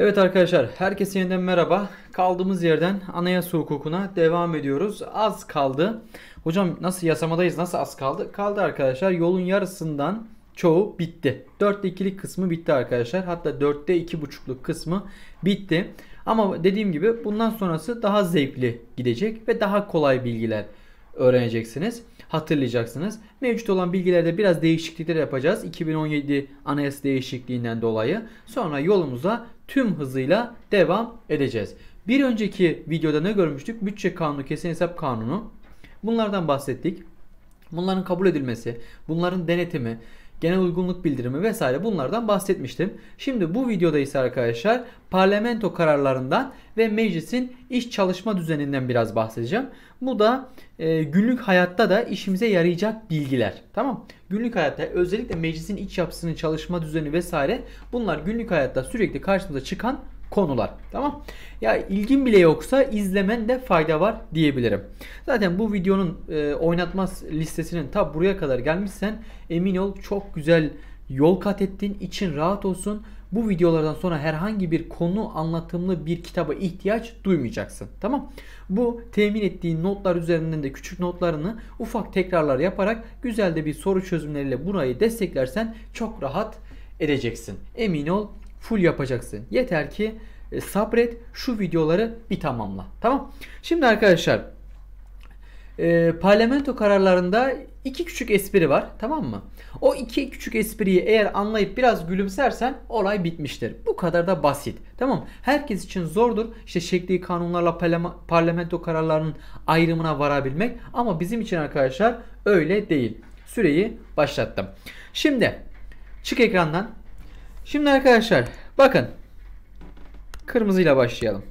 Evet arkadaşlar herkese yeniden merhaba. Kaldığımız yerden anayasa hukukuna devam ediyoruz. Az kaldı. Hocam nasıl yasamadayız nasıl az kaldı? Kaldı arkadaşlar yolun yarısından çoğu bitti. 4'te 2'lik kısmı bitti arkadaşlar. Hatta 4'te 2.5'luk kısmı bitti. Ama dediğim gibi bundan sonrası daha zevkli gidecek ve daha kolay bilgiler öğreneceksiniz. Hatırlayacaksınız. Mevcut olan bilgilerde biraz değişiklikler yapacağız. 2017 anayasa değişikliğinden dolayı. Sonra yolumuza tüm hızıyla devam edeceğiz. Bir önceki videoda ne görmüştük? Bütçe kanunu, kesin hesap kanunu. Bunlardan bahsettik. Bunların kabul edilmesi, bunların denetimi, genel uygunluk bildirimi vesaire bunlardan bahsetmiştim. Şimdi bu videoda ise arkadaşlar parlamento kararlarından ve meclisin iş çalışma düzeninden biraz bahsedeceğim. Bu da e, günlük hayatta da işimize yarayacak bilgiler. Tamam? Günlük hayatta özellikle meclisin iç yapısının çalışma düzeni vesaire bunlar günlük hayatta sürekli karşımıza çıkan konular. Tamam. Ya ilgin bile yoksa izlemen de fayda var diyebilirim. Zaten bu videonun e, oynatmaz listesinin ta buraya kadar gelmişsen emin ol çok güzel yol kat ettin. için rahat olsun. Bu videolardan sonra herhangi bir konu anlatımlı bir kitaba ihtiyaç duymayacaksın. Tamam. Bu temin ettiğin notlar üzerinden de küçük notlarını ufak tekrarlar yaparak güzel de bir soru çözümleriyle burayı desteklersen çok rahat edeceksin. Emin ol full yapacaksın. Yeter ki e, sabret şu videoları bir tamamla. Tamam. Şimdi arkadaşlar e, parlamento kararlarında iki küçük espri var. Tamam mı? O iki küçük espriyi eğer anlayıp biraz gülümsersen olay bitmiştir. Bu kadar da basit. Tamam Herkes için zordur. İşte şekli kanunlarla parlamento kararlarının ayrımına varabilmek. Ama bizim için arkadaşlar öyle değil. Süreyi başlattım. Şimdi çık ekrandan Şimdi arkadaşlar bakın. Kırmızıyla başlayalım.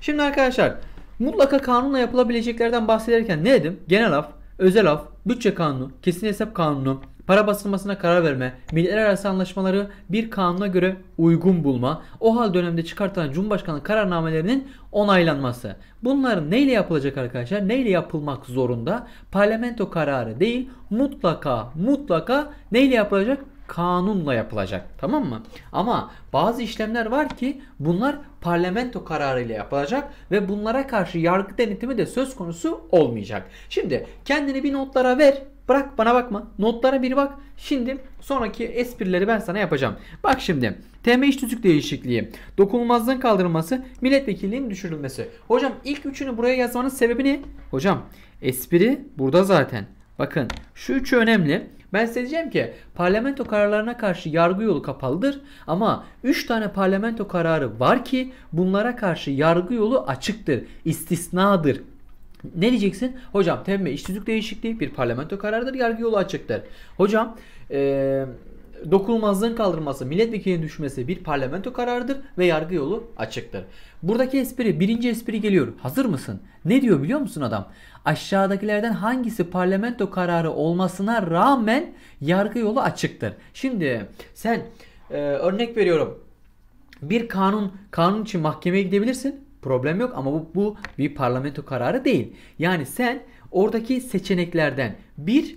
Şimdi arkadaşlar mutlaka kanunla yapılabileceklerden bahsederken ne dedim? Genel af, özel af, bütçe kanunu, kesin hesap kanunu, para basılmasına karar verme, milletler arası anlaşmaları bir kanuna göre uygun bulma, o hal dönemde çıkartılan Cumhurbaşkanı kararnamelerinin onaylanması. Bunlar neyle yapılacak arkadaşlar? Neyle yapılmak zorunda? Parlamento kararı değil mutlaka mutlaka neyle yapılacak? kanunla yapılacak. Tamam mı? Ama bazı işlemler var ki bunlar parlamento kararıyla yapılacak ve bunlara karşı yargı denetimi de söz konusu olmayacak. Şimdi kendini bir notlara ver. Bırak bana bakma. Notlara bir bak. Şimdi sonraki esprileri ben sana yapacağım. Bak şimdi. TM iş tüzük değişikliği. Dokunulmazlığın kaldırılması. Milletvekilliğinin düşürülmesi. Hocam ilk üçünü buraya yazmanın sebebi ne? Hocam espri burada zaten. Bakın şu üçü önemli. Ben size diyeceğim ki parlamento kararlarına karşı yargı yolu kapalıdır ama 3 tane parlamento kararı var ki bunlara karşı yargı yolu açıktır, istisnadır. Ne diyeceksin? Hocam temme işsizlik değişikliği bir parlamento kararıdır, yargı yolu açıktır. Hocam ee, dokunulmazlığın kaldırılması, milletvekilinin düşmesi bir parlamento kararıdır ve yargı yolu açıktır. Buradaki espri, birinci espri geliyor. Hazır mısın? Ne diyor biliyor musun adam? Aşağıdakilerden hangisi parlamento kararı olmasına rağmen yargı yolu açıktır. Şimdi sen e, örnek veriyorum. Bir kanun kanun için mahkemeye gidebilirsin. Problem yok ama bu, bu bir parlamento kararı değil. Yani sen oradaki seçeneklerden bir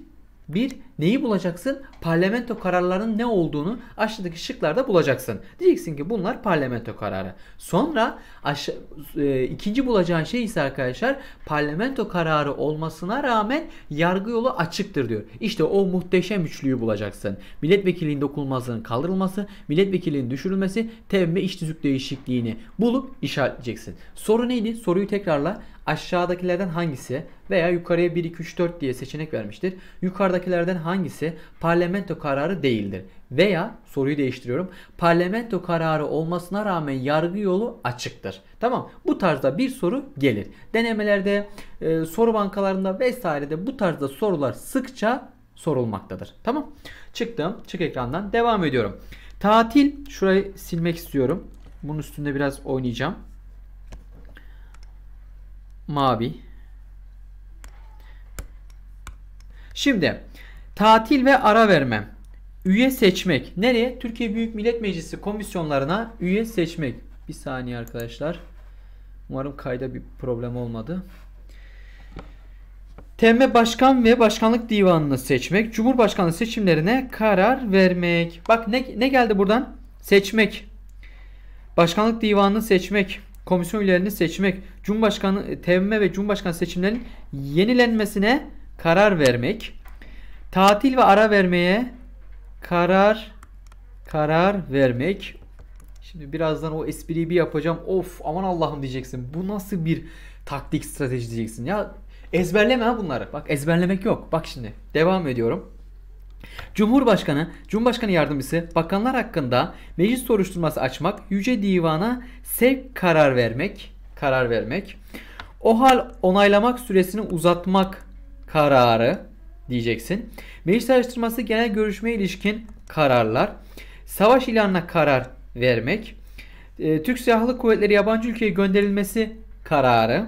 bir Neyi bulacaksın? Parlamento kararlarının ne olduğunu aşağıdaki şıklarda bulacaksın. Diyeceksin ki bunlar parlamento kararı. Sonra aşağı, e, ikinci bulacağın şey ise arkadaşlar parlamento kararı olmasına rağmen yargı yolu açıktır diyor. İşte o muhteşem üçlüyü bulacaksın. Milletvekilliğin dokunulmasının kaldırılması, milletvekilliğin düşürülmesi, TEV ve iş değişikliğini bulup işaretleyeceksin. Soru neydi? Soruyu tekrarla. Aşağıdakilerden hangisi veya yukarıya 1, 2, 3, 4 diye seçenek vermiştir. Yukarıdakilerden hangisi parlamento kararı değildir? Veya soruyu değiştiriyorum. Parlamento kararı olmasına rağmen yargı yolu açıktır. Tamam bu tarzda bir soru gelir. Denemelerde, e, soru bankalarında vesairede bu tarzda sorular sıkça sorulmaktadır. Tamam çıktım çık ekrandan devam ediyorum. Tatil şurayı silmek istiyorum. Bunun üstünde biraz oynayacağım. Mavi. Şimdi Tatil ve ara vermem. Üye seçmek. Nereye? Türkiye Büyük Millet Meclisi komisyonlarına üye seçmek. Bir saniye arkadaşlar. Umarım kayda bir problem olmadı. TM Başkan ve Başkanlık Divanı'nı seçmek. Cumhurbaşkanlığı seçimlerine karar vermek. Bak ne, ne geldi buradan? Seçmek. Başkanlık Divanı'nı seçmek. Komisyon üyelerini seçmek. Cumhurbaşkanı, TM ve Cumhurbaşkanı seçimlerinin yenilenmesine karar vermek. Tatil ve ara vermeye karar karar vermek. Şimdi birazdan o espriyi bir yapacağım. Of aman Allah'ım diyeceksin. Bu nasıl bir taktik strateji diyeceksin. Ya ezberleme ha bunları. Bak ezberlemek yok. Bak şimdi devam ediyorum. Cumhurbaşkanı, Cumhurbaşkanı yardımcısı bakanlar hakkında meclis soruşturması açmak, yüce divana sevk karar vermek, karar vermek. O hal onaylamak süresini uzatmak kararı diyeceksin. Meclis araştırması genel görüşmeye ilişkin kararlar. Savaş ilanına karar vermek. E, Türk Silahlı Kuvvetleri yabancı ülkeye gönderilmesi kararı.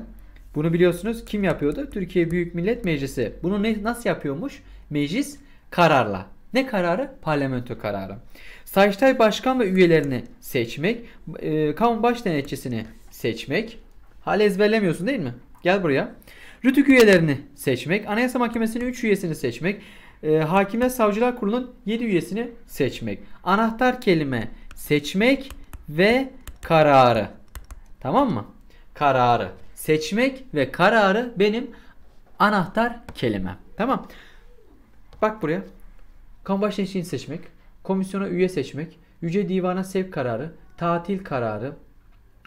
Bunu biliyorsunuz kim yapıyordu? Türkiye Büyük Millet Meclisi. Bunu ne, nasıl yapıyormuş? Meclis kararla. Ne kararı? Parlamento kararı. Sayıştay Başkan ve üyelerini seçmek. E, ee, kamu baş denetçisini seçmek. Hala ezberlemiyorsun değil mi? Gel buraya. Rütük üyelerini seçmek, Anayasa Mahkemesi'nin 3 üyesini seçmek, e, Hakimler Savcılar Kurulu'nun 7 üyesini seçmek. Anahtar kelime seçmek ve kararı. Tamam mı? Kararı. Seçmek ve kararı benim anahtar kelime. Tamam. Bak buraya. Kamubaşı gençliğini seçmek, komisyona üye seçmek, yüce divana sevk kararı, tatil kararı,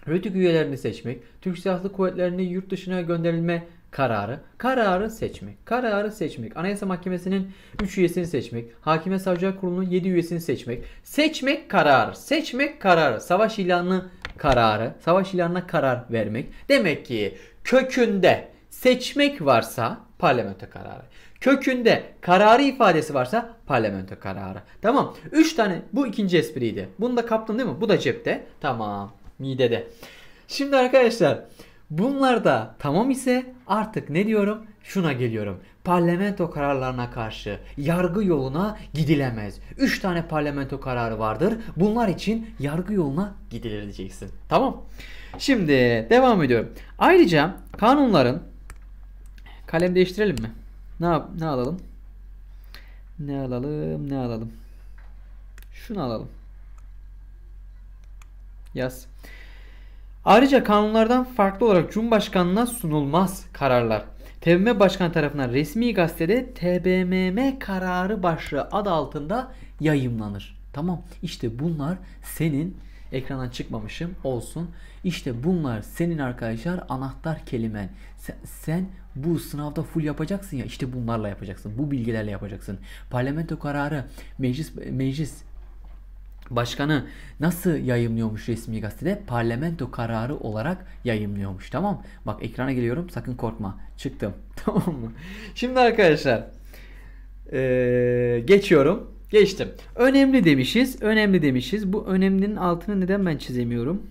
Rütük üyelerini seçmek, Türk Silahlı Kuvvetleri'nin yurt dışına gönderilme kararı. Kararı seçmek. Kararı seçmek. Anayasa Mahkemesi'nin 3 üyesini seçmek. Hakime Savcılar Kurulu'nun 7 üyesini seçmek. Seçmek kararı. Seçmek kararı. Savaş ilanı kararı. Savaş ilanına karar vermek. Demek ki kökünde seçmek varsa parlamento kararı. Kökünde kararı ifadesi varsa parlamento kararı. Tamam. 3 tane bu ikinci espriydi. Bunu da kaptın değil mi? Bu da cepte. Tamam. Midede. Şimdi arkadaşlar Bunlar da tamam ise artık ne diyorum? Şuna geliyorum. Parlamento kararlarına karşı yargı yoluna gidilemez. 3 tane parlamento kararı vardır. Bunlar için yargı yoluna gidilir diyeceksin. Tamam. Şimdi devam ediyorum. Ayrıca kanunların kalem değiştirelim mi? Ne ne alalım? Ne alalım? Ne alalım? Şunu alalım. Yaz. Ayrıca kanunlardan farklı olarak Cumhurbaşkanına sunulmaz kararlar. TBMM başkan tarafından resmi gazetede TBMM kararı başlığı adı altında yayımlanır. Tamam işte bunlar senin ekrandan çıkmamışım olsun. İşte bunlar senin arkadaşlar anahtar kelimen. Sen, sen bu sınavda full yapacaksın ya işte bunlarla yapacaksın. Bu bilgilerle yapacaksın. Parlamento kararı meclis meclis başkanı nasıl yayınlıyormuş resmi gazetede? Parlamento kararı olarak yayınlıyormuş Tamam Bak ekrana geliyorum sakın korkma. Çıktım. Tamam mı? Şimdi arkadaşlar ee, geçiyorum. Geçtim. Önemli demişiz. Önemli demişiz. Bu önemlinin altını neden ben çizemiyorum?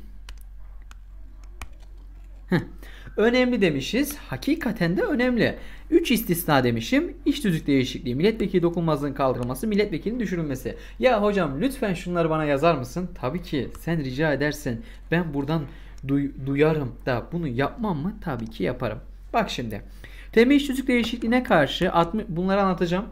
Heh. Önemli demişiz. Hakikaten de önemli. 3 istisna demişim. İş düzlük değişikliği, milletvekili dokunmazlığın kaldırılması, milletvekilinin düşürülmesi. Ya hocam lütfen şunları bana yazar mısın? Tabii ki sen rica edersin. Ben buradan duy duyarım da bunu yapmam mı? Tabii ki yaparım. Bak şimdi. Temel iş düzlük değişikliğine karşı bunları anlatacağım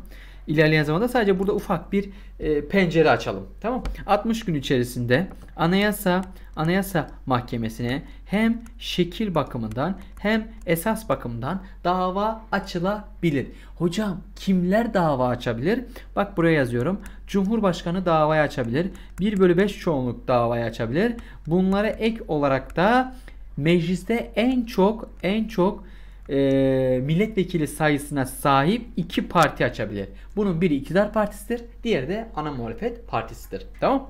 ilerleyen zamanda sadece burada ufak bir e, pencere açalım. Tamam 60 gün içerisinde anayasa anayasa mahkemesine hem şekil bakımından hem esas bakımından dava açılabilir. Hocam kimler dava açabilir? Bak buraya yazıyorum. Cumhurbaşkanı davayı açabilir. 1 bölü 5 çoğunluk davayı açabilir. Bunlara ek olarak da mecliste en çok en çok e, milletvekili sayısına sahip iki parti açabilir. Bunun biri iktidar partisidir. Diğeri de ana muhalefet partisidir. Tamam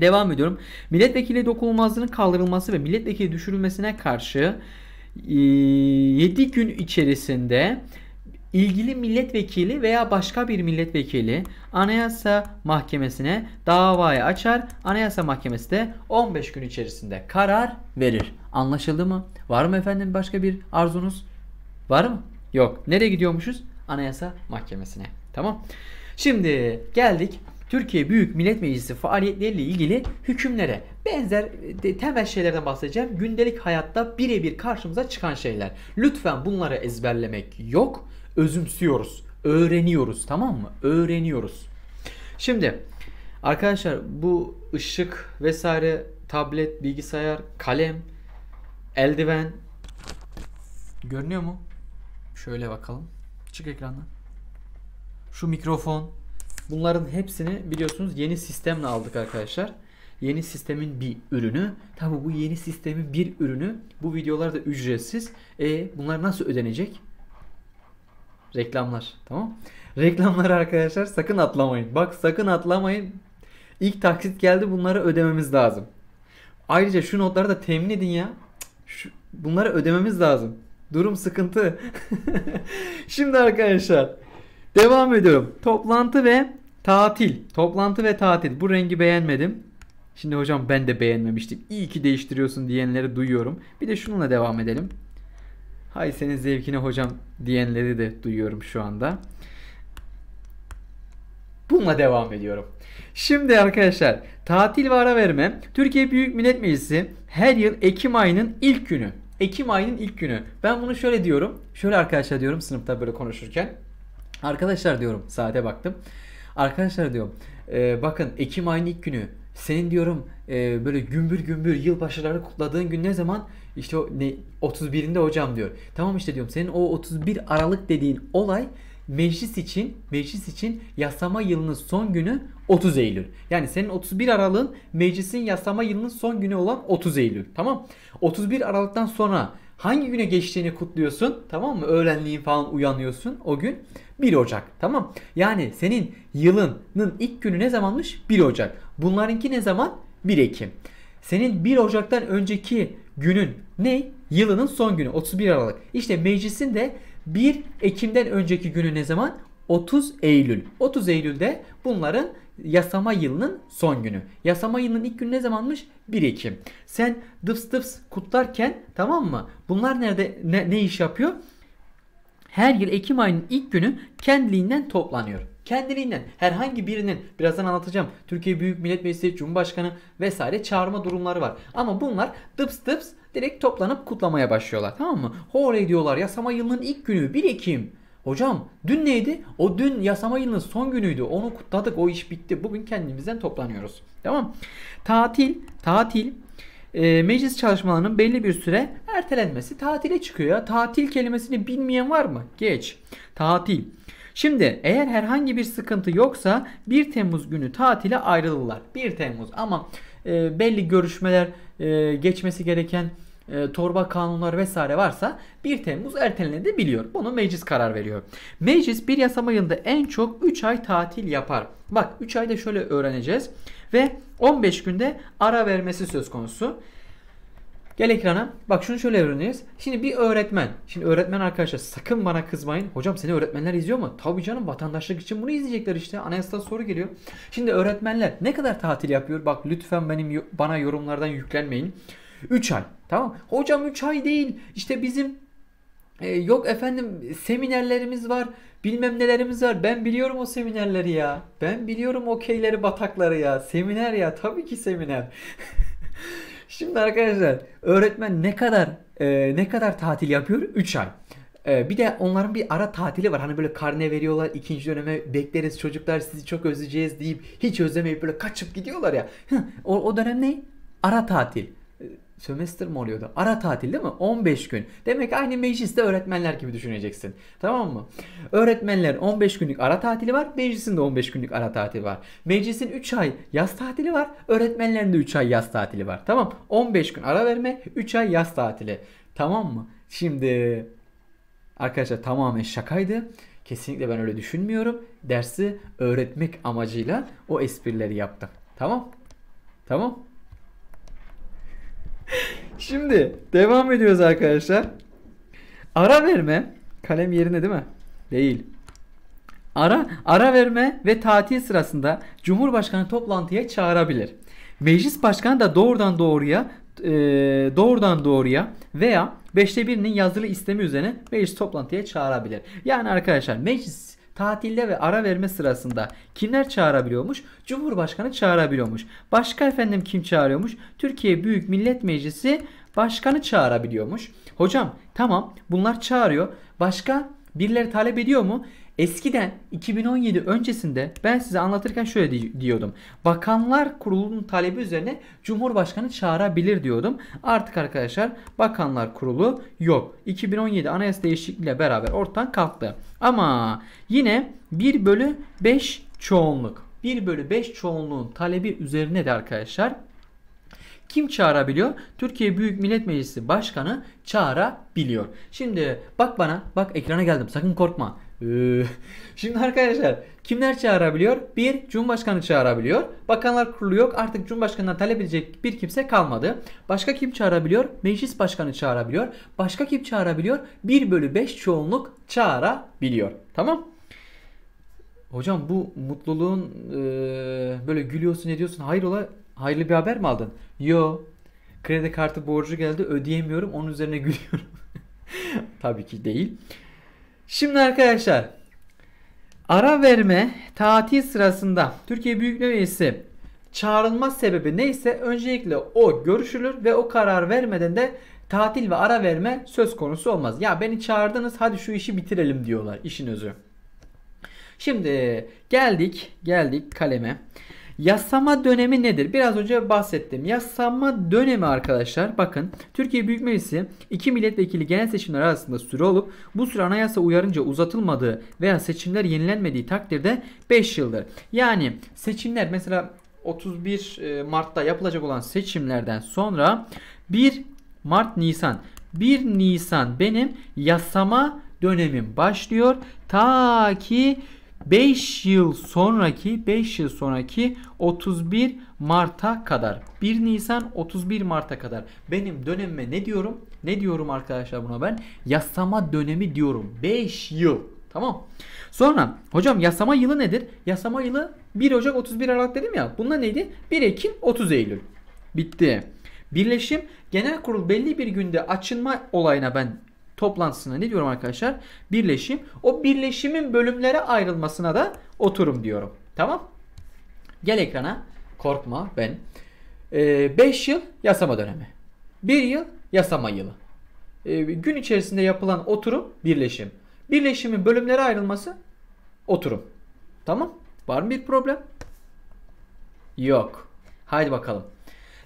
Devam ediyorum. Milletvekili dokunulmazlığının kaldırılması ve milletvekili düşürülmesine karşı e, 7 gün içerisinde ilgili milletvekili veya başka bir milletvekili Anayasa Mahkemesi'ne davayı açar. Anayasa Mahkemesi de 15 gün içerisinde karar verir. Anlaşıldı mı? Var mı efendim başka bir arzunuz? Var mı? Yok. Nereye gidiyormuşuz? Anayasa Mahkemesi'ne. Tamam. Şimdi geldik Türkiye Büyük Millet Meclisi faaliyetleriyle ilgili hükümlere benzer e, temel şeylerden bahsedeceğim. Gündelik hayatta birebir karşımıza çıkan şeyler. Lütfen bunları ezberlemek yok. Özümsüyoruz. Öğreniyoruz tamam mı? Öğreniyoruz. Şimdi arkadaşlar bu ışık vesaire tablet, bilgisayar, kalem, eldiven görünüyor mu? Şöyle bakalım. Çık ekrandan. Şu mikrofon. Bunların hepsini biliyorsunuz yeni sistemle aldık arkadaşlar. Yeni sistemin bir ürünü. Tabi bu yeni sistemin bir ürünü. Bu videolar da ücretsiz. E bunlar nasıl ödenecek? Reklamlar. Tamam. Reklamlar arkadaşlar sakın atlamayın. Bak sakın atlamayın. İlk taksit geldi bunları ödememiz lazım. Ayrıca şu notları da temin edin ya. Şu, bunları ödememiz lazım. Durum sıkıntı. Şimdi arkadaşlar devam ediyorum. Toplantı ve tatil. Toplantı ve tatil. Bu rengi beğenmedim. Şimdi hocam ben de beğenmemiştim. İyi ki değiştiriyorsun diyenleri duyuyorum. Bir de şununla devam edelim. Hay senin zevkine hocam diyenleri de duyuyorum şu anda. Bununla devam ediyorum. Şimdi arkadaşlar tatil ve ara verme Türkiye Büyük Millet Meclisi her yıl Ekim ayının ilk günü Ekim ayının ilk günü. Ben bunu şöyle diyorum. Şöyle arkadaşlar diyorum sınıfta böyle konuşurken. Arkadaşlar diyorum saate baktım. Arkadaşlar diyorum e, bakın Ekim ayının ilk günü senin diyorum e, böyle gümbür gümbür yılbaşıları kutladığın gün ne zaman? İşte o ne 31'inde hocam diyor. Tamam işte diyorum senin o 31 Aralık dediğin olay meclis için meclis için yasama yılının son günü 30 Eylül. Yani senin 31 Aralık'ın meclisin yasama yılının son günü olan 30 Eylül. Tamam? 31 Aralık'tan sonra hangi güne geçtiğini kutluyorsun tamam mı? Öğlenliğin falan uyanıyorsun o gün 1 Ocak tamam. Yani senin yılının ilk günü ne zamanmış? 1 Ocak. Bunlarınki ne zaman? 1 Ekim. Senin 1 Ocak'tan önceki günün ne? Yılının son günü 31 Aralık. İşte meclisin de 1 Ekim'den önceki günü ne zaman? 30 Eylül. 30 Eylül'de bunların yasama yılının son günü. Yasama yılının ilk günü ne zamanmış? 1 Ekim. Sen dıps dıps kutlarken tamam mı? Bunlar nerede ne, ne iş yapıyor? Her yıl Ekim ayının ilk günü kendiliğinden toplanıyor kendiliğinden herhangi birinin birazdan anlatacağım Türkiye Büyük Millet Meclisi Cumhurbaşkanı vesaire çağırma durumları var. Ama bunlar dıps dıps direkt toplanıp kutlamaya başlıyorlar. Tamam mı? Oley diyorlar yasama yılının ilk günü 1 Ekim. Hocam dün neydi? O dün yasama yılının son günüydü. Onu kutladık. O iş bitti. Bugün kendimizden toplanıyoruz. Tamam. Tatil, tatil e, meclis çalışmalarının belli bir süre ertelenmesi tatile çıkıyor. Ya. Tatil kelimesini bilmeyen var mı? Geç. Tatil. Şimdi eğer herhangi bir sıkıntı yoksa 1 Temmuz günü tatile ayrılırlar. 1 Temmuz ama e, belli görüşmeler e, geçmesi gereken e, torba kanunları vesaire varsa 1 Temmuz ertelenebiliyor. Bunu meclis karar veriyor. Meclis bir yasama yılında en çok 3 ay tatil yapar. Bak 3 ayda şöyle öğreneceğiz ve 15 günde ara vermesi söz konusu. Gel ekrana. Bak şunu şöyle öğreniyoruz. Şimdi bir öğretmen. Şimdi öğretmen arkadaşlar sakın bana kızmayın. Hocam seni öğretmenler izliyor mu? Tabii canım vatandaşlık için bunu izleyecekler işte. Anayasada soru geliyor. Şimdi öğretmenler ne kadar tatil yapıyor? Bak lütfen benim bana yorumlardan yüklenmeyin. 3 ay. Tamam. Hocam 3 ay değil. İşte bizim e, yok efendim seminerlerimiz var. Bilmem nelerimiz var. Ben biliyorum o seminerleri ya. Ben biliyorum okeyleri batakları ya. Seminer ya. Tabii ki seminer. Şimdi arkadaşlar öğretmen ne kadar e, ne kadar tatil yapıyor? 3 ay. E, bir de onların bir ara tatili var. Hani böyle karne veriyorlar. ikinci döneme bekleriz çocuklar sizi çok özleyeceğiz deyip hiç özlemeyip böyle kaçıp gidiyorlar ya. Hı, o, o dönem ne? Ara tatil sömestr mi oluyordu? Ara tatil değil mi? 15 gün. Demek aynı mecliste öğretmenler gibi düşüneceksin. Tamam mı? Öğretmenler 15 günlük ara tatili var. Meclisin de 15 günlük ara tatili var. Meclisin 3 ay yaz tatili var. Öğretmenlerin de 3 ay yaz tatili var. Tamam. 15 gün ara verme, 3 ay yaz tatili. Tamam mı? Şimdi arkadaşlar tamamen şakaydı. Kesinlikle ben öyle düşünmüyorum. Dersi öğretmek amacıyla o esprileri yaptım. Tamam? Tamam? Şimdi devam ediyoruz arkadaşlar. Ara verme. Kalem yerine değil mi? Değil. Ara, ara verme ve tatil sırasında Cumhurbaşkanı toplantıya çağırabilir. Meclis başkanı da doğrudan doğruya e, doğrudan doğruya veya 5'te 1'inin yazılı istemi üzerine meclis toplantıya çağırabilir. Yani arkadaşlar meclis tatilde ve ara verme sırasında kimler çağırabiliyormuş? Cumhurbaşkanı çağırabiliyormuş. Başka efendim kim çağırıyormuş? Türkiye Büyük Millet Meclisi başkanı çağırabiliyormuş. Hocam tamam bunlar çağırıyor. Başka birileri talep ediyor mu? Eskiden 2017 öncesinde ben size anlatırken şöyle diyordum. Bakanlar Kurulu'nun talebi üzerine Cumhurbaşkanı çağırabilir diyordum. Artık arkadaşlar Bakanlar Kurulu yok. 2017 anayasa değişikliğiyle beraber ortadan kalktı. Ama yine 1 bölü 5 çoğunluk. 1 bölü 5 çoğunluğun talebi üzerine de arkadaşlar kim çağırabiliyor? Türkiye Büyük Millet Meclisi Başkanı çağırabiliyor. Şimdi bak bana, bak ekrana geldim. Sakın korkma. Ee, şimdi arkadaşlar kimler çağırabiliyor? Bir, Cumhurbaşkanı çağırabiliyor. Bakanlar Kurulu yok. Artık Cumhurbaşkanı'na talep edecek bir kimse kalmadı. Başka kim çağırabiliyor? Meclis Başkanı çağırabiliyor. Başka kim çağırabiliyor? 1 bölü 5 çoğunluk çağırabiliyor. Tamam Hocam bu mutluluğun e, böyle gülüyorsun ediyorsun. Hayrola hayırlı bir haber mi aldın? Yo. Kredi kartı borcu geldi ödeyemiyorum. Onun üzerine gülüyorum. Tabii ki değil. Şimdi arkadaşlar ara verme tatil sırasında Türkiye Büyük Meclisi çağrılma sebebi neyse öncelikle o görüşülür ve o karar vermeden de tatil ve ara verme söz konusu olmaz. Ya beni çağırdınız hadi şu işi bitirelim diyorlar işin özü. Şimdi geldik geldik kaleme. Yasama dönemi nedir? Biraz önce bahsettim. Yasama dönemi arkadaşlar bakın Türkiye Büyük Meclisi iki milletvekili genel seçimler arasında süre olup bu süre anayasa uyarınca uzatılmadığı veya seçimler yenilenmediği takdirde 5 yıldır. Yani seçimler mesela 31 e, Mart'ta yapılacak olan seçimlerden sonra 1 Mart Nisan 1 Nisan benim yasama dönemim başlıyor. Ta ki 5 yıl sonraki 5 yıl sonraki 31 Mart'a kadar 1 Nisan 31 Mart'a kadar benim dönemime ne diyorum? Ne diyorum arkadaşlar buna ben? Yasama dönemi diyorum. 5 yıl. Tamam. Sonra hocam yasama yılı nedir? Yasama yılı 1 Ocak 31 Aralık dedim ya. Bunda neydi? 1 Ekim 30 Eylül. Bitti. Birleşim genel kurul belli bir günde açılma olayına ben toplantısına ne diyorum arkadaşlar? Birleşim. O birleşimin bölümlere ayrılmasına da oturum diyorum. Tamam. Gel ekrana. Korkma ben. 5 ee, yıl yasama dönemi. 1 yıl yasama yılı. Ee, gün içerisinde yapılan oturum birleşim. Birleşimin bölümlere ayrılması oturum. Tamam. Var mı bir problem? Yok. Haydi bakalım.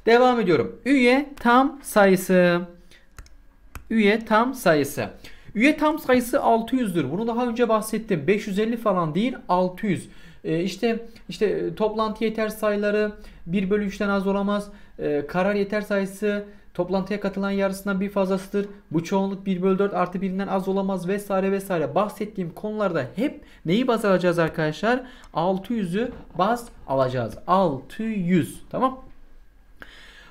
Devam ediyorum. Üye tam sayısı üye tam sayısı. Üye tam sayısı 600'dür. Bunu daha önce bahsettim. 550 falan değil 600. Ee, işte işte e, toplantı yeter sayıları 1 bölü 3'ten az olamaz. Ee, karar yeter sayısı toplantıya katılan yarısından bir fazlasıdır. Bu çoğunluk 1 bölü 4 artı 1'inden az olamaz vesaire vesaire. Bahsettiğim konularda hep neyi baz alacağız arkadaşlar? 600'ü baz alacağız. 600 tamam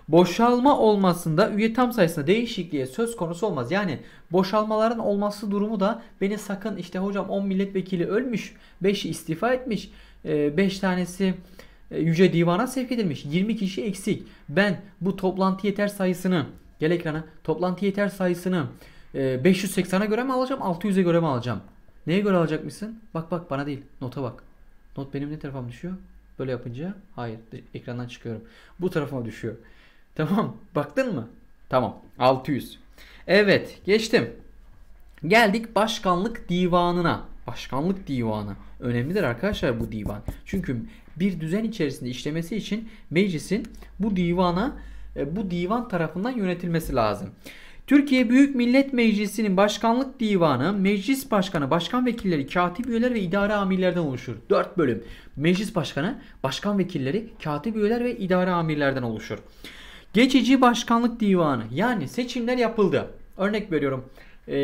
Boşalma olmasında üye tam sayısında değişikliğe söz konusu olmaz. Yani boşalmaların olması durumu da beni sakın işte hocam 10 milletvekili ölmüş, 5'i istifa etmiş, 5 e, tanesi e, Yüce Divan'a sevk edilmiş. 20 kişi eksik. Ben bu toplantı yeter sayısını gel ekrana toplantı yeter sayısını 580'e göre mi alacağım 600'e göre mi alacağım? Neye göre alacakmışsın? Bak bak bana değil nota bak. Not benim ne tarafım düşüyor? Böyle yapınca hayır ekrandan çıkıyorum. Bu tarafıma düşüyor. Tamam. Baktın mı? Tamam. 600. Evet. Geçtim. Geldik başkanlık divanına. Başkanlık divanı. Önemlidir arkadaşlar bu divan. Çünkü bir düzen içerisinde işlemesi için meclisin bu divana e, bu divan tarafından yönetilmesi lazım. Türkiye Büyük Millet Meclisi'nin Başkanlık Divanı, Meclis Başkanı, Başkan Vekilleri, Katip Üyeler ve İdare Amirlerden oluşur. 4 bölüm. Meclis Başkanı, Başkan Vekilleri, Katip Üyeler ve İdare Amirlerden oluşur. Geçici Başkanlık Divanı yani seçimler yapıldı. Örnek veriyorum e,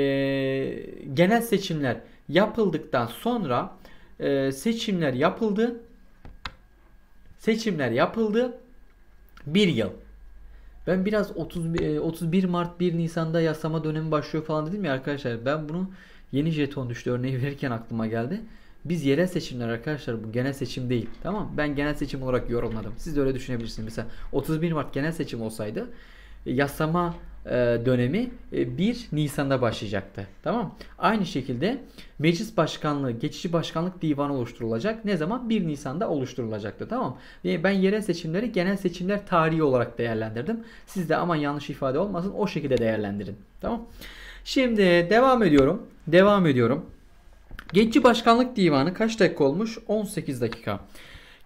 genel seçimler yapıldıktan sonra e, seçimler yapıldı. Seçimler yapıldı. Bir yıl. Ben biraz 30, 31 e, Mart 1 Nisan'da yasama dönemi başlıyor falan dedim ya arkadaşlar. Ben bunu yeni jeton düştü örneği verirken aklıma geldi. Biz yerel seçimler arkadaşlar bu genel seçim değil. Tamam Ben genel seçim olarak yorumladım. Siz de öyle düşünebilirsiniz. Mesela 31 Mart genel seçim olsaydı e, yasama e, dönemi 1 e, Nisan'da başlayacaktı. Tamam Aynı şekilde meclis başkanlığı, geçici başkanlık divanı oluşturulacak. Ne zaman? 1 Nisan'da oluşturulacaktı. Tamam Ben yerel seçimleri genel seçimler tarihi olarak değerlendirdim. Siz de aman yanlış ifade olmasın o şekilde değerlendirin. Tamam Şimdi devam ediyorum. Devam ediyorum. Geçici Başkanlık Divanı kaç dakika olmuş? 18 dakika.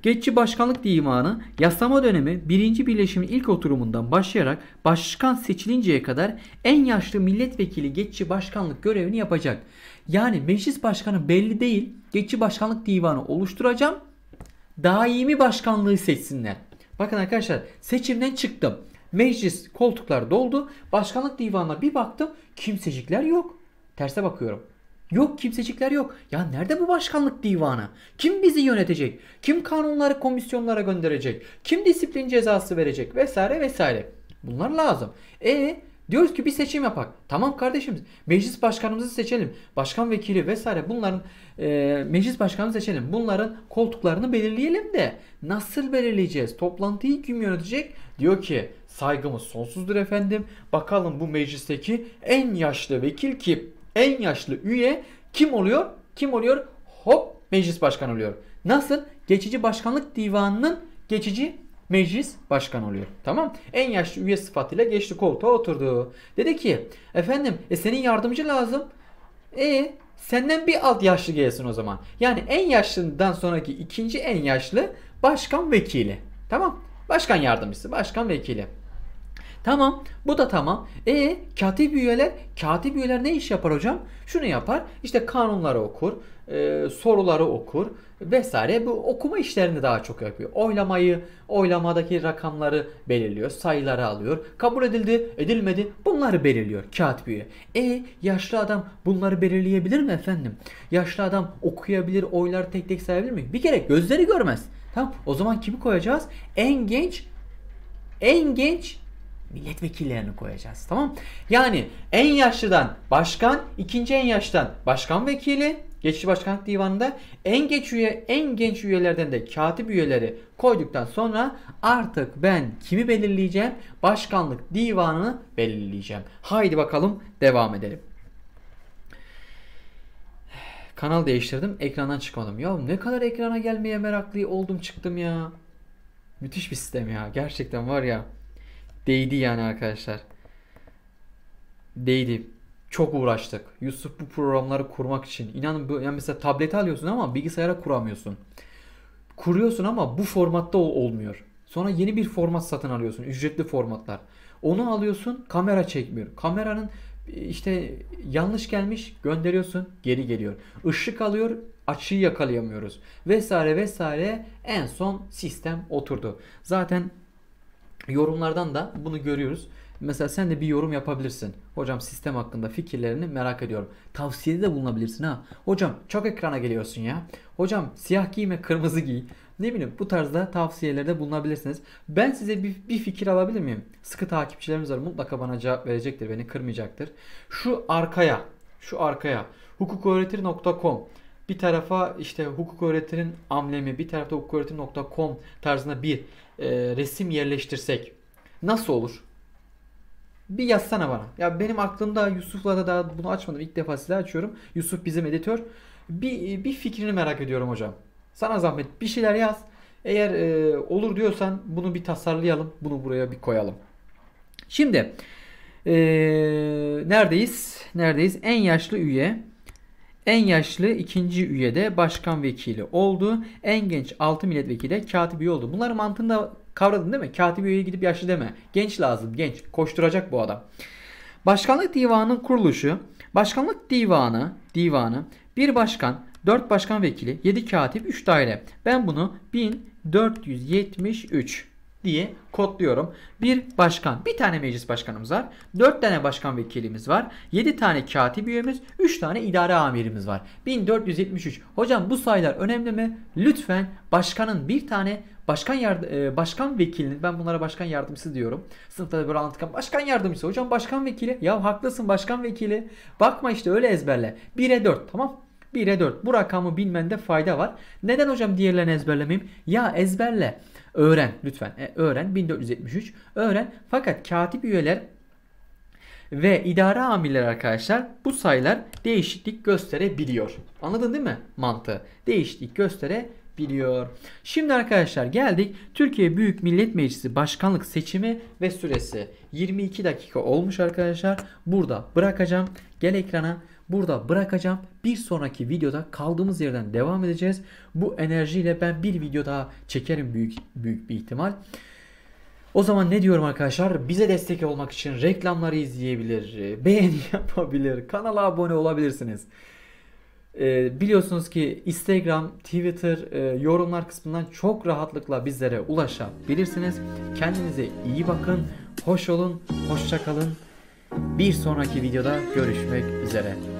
Geçici Başkanlık Divanı yasama dönemi 1. Birleşim'in ilk oturumundan başlayarak başkan seçilinceye kadar en yaşlı milletvekili geçici başkanlık görevini yapacak. Yani meclis başkanı belli değil geçici başkanlık divanı oluşturacağım. Daimi başkanlığı seçsinler. Bakın arkadaşlar seçimden çıktım. Meclis koltuklar doldu. Başkanlık divanına bir baktım kimsecikler yok. Terse bakıyorum. Yok kimsecikler yok. Ya nerede bu başkanlık divanı? Kim bizi yönetecek? Kim kanunları komisyonlara gönderecek? Kim disiplin cezası verecek? Vesaire vesaire. Bunlar lazım. E diyoruz ki bir seçim yapak. Tamam kardeşim meclis başkanımızı seçelim. Başkan vekili vesaire bunların e, meclis başkanını seçelim. Bunların koltuklarını belirleyelim de nasıl belirleyeceğiz? Toplantıyı kim yönetecek? Diyor ki saygımız sonsuzdur efendim. Bakalım bu meclisteki en yaşlı vekil kim? en yaşlı üye kim oluyor? Kim oluyor? Hop meclis başkanı oluyor. Nasıl? Geçici başkanlık divanının geçici meclis başkanı oluyor. Tamam. En yaşlı üye sıfatıyla geçti koltuğa oturdu. Dedi ki efendim e, senin yardımcı lazım. E senden bir alt yaşlı gelsin o zaman. Yani en yaşlından sonraki ikinci en yaşlı başkan vekili. Tamam. Başkan yardımcısı, başkan vekili. Tamam bu da tamam. E katip üyeler katip üyeler ne iş yapar hocam? Şunu yapar işte kanunları okur, e, soruları okur vesaire bu okuma işlerini daha çok yapıyor. Oylamayı, oylamadaki rakamları belirliyor, sayıları alıyor. Kabul edildi, edilmedi bunları belirliyor katip üye. E yaşlı adam bunları belirleyebilir mi efendim? Yaşlı adam okuyabilir, oylar tek tek sayabilir mi? Bir kere gözleri görmez. Tamam o zaman kimi koyacağız? En genç en genç milletvekillerini koyacağız. Tamam? Yani en yaşlıdan başkan, ikinci en yaştan başkan vekili, geçici başkanlık divanında en geç üye, en genç üyelerden de katip üyeleri koyduktan sonra artık ben kimi belirleyeceğim? Başkanlık divanını belirleyeceğim. Haydi bakalım devam edelim. Kanal değiştirdim. Ekrandan çıkmadım. Ya ne kadar ekrana gelmeye meraklı oldum çıktım ya. Müthiş bir sistem ya. Gerçekten var ya. Değdi yani arkadaşlar. Değdi. Çok uğraştık. Yusuf bu programları kurmak için. İnanın yani mesela tableti alıyorsun ama bilgisayara kuramıyorsun. Kuruyorsun ama bu formatta olmuyor. Sonra yeni bir format satın alıyorsun. Ücretli formatlar. Onu alıyorsun kamera çekmiyor. Kameranın işte yanlış gelmiş gönderiyorsun geri geliyor. Işık alıyor açıyı yakalayamıyoruz. Vesaire vesaire en son sistem oturdu. Zaten Yorumlardan da bunu görüyoruz. Mesela sen de bir yorum yapabilirsin. Hocam sistem hakkında fikirlerini merak ediyorum. Tavsiyede de bulunabilirsin ha. Hocam çok ekrana geliyorsun ya. Hocam siyah giyme kırmızı giy. Ne bileyim bu tarzda tavsiyelerde bulunabilirsiniz. Ben size bir, bir fikir alabilir miyim? Sıkı takipçilerimiz var mutlaka bana cevap verecektir. Beni kırmayacaktır. Şu arkaya şu arkaya hukuköğretir.com bir tarafa işte hukuk öğretinin amblemi, bir tarafta hukuköğretim.com tarzında bir e, resim yerleştirsek nasıl olur? Bir yazsana bana. Ya benim aklımda Yusuf'la da daha bunu açmadım. İlk defa size açıyorum. Yusuf bizim editör. Bir, e, bir fikrini merak ediyorum hocam. Sana zahmet bir şeyler yaz. Eğer e, olur diyorsan bunu bir tasarlayalım. Bunu buraya bir koyalım. Şimdi e, neredeyiz? Neredeyiz? En yaşlı üye. En yaşlı ikinci üye de başkan vekili oldu. En genç 6 milletvekili de katip üye oldu. Bunların mantığında kavradın değil mi? Katip üyeye gidip yaşlı deme. Genç lazım genç. Koşturacak bu adam. Başkanlık divanının kuruluşu. Başkanlık divanı, divanı bir başkan, 4 başkan vekili, 7 katip, 3 daire. Ben bunu 1473 diye kodluyorum. Bir başkan, bir tane meclis başkanımız var. dört tane başkan vekilimiz var. yedi tane katip üyemiz, üç tane idare amirimiz var. 1473. Hocam bu sayılar önemli mi? Lütfen başkanın bir tane başkan yard e, başkan vekilinin ben bunlara başkan yardımcısı diyorum. Sınıfta böyle anlatırken başkan yardımcısı hocam başkan vekili. Ya haklısın başkan vekili. Bakma işte öyle ezberle. 1'e 4 tamam 1'e 4 bu rakamı bilmende fayda var. Neden hocam diğerlerini ezberlemeyeyim? Ya ezberle. Öğren lütfen. E, öğren 1473. Öğren. Fakat katip üyeler ve idare amirler arkadaşlar bu sayılar değişiklik gösterebiliyor. Anladın değil mi mantığı? Değişiklik gösterebiliyor. Şimdi arkadaşlar geldik Türkiye Büyük Millet Meclisi Başkanlık seçimi ve süresi 22 dakika olmuş arkadaşlar. Burada bırakacağım. Gel ekrana burada bırakacağım. Bir sonraki videoda kaldığımız yerden devam edeceğiz. Bu enerjiyle ben bir video daha çekerim büyük büyük bir ihtimal. O zaman ne diyorum arkadaşlar? Bize destek olmak için reklamları izleyebilir, e, beğeni yapabilir, kanala abone olabilirsiniz. E, biliyorsunuz ki Instagram, Twitter e, yorumlar kısmından çok rahatlıkla bizlere ulaşabilirsiniz. Kendinize iyi bakın, hoş olun, hoşça kalın. Bir sonraki videoda görüşmek üzere.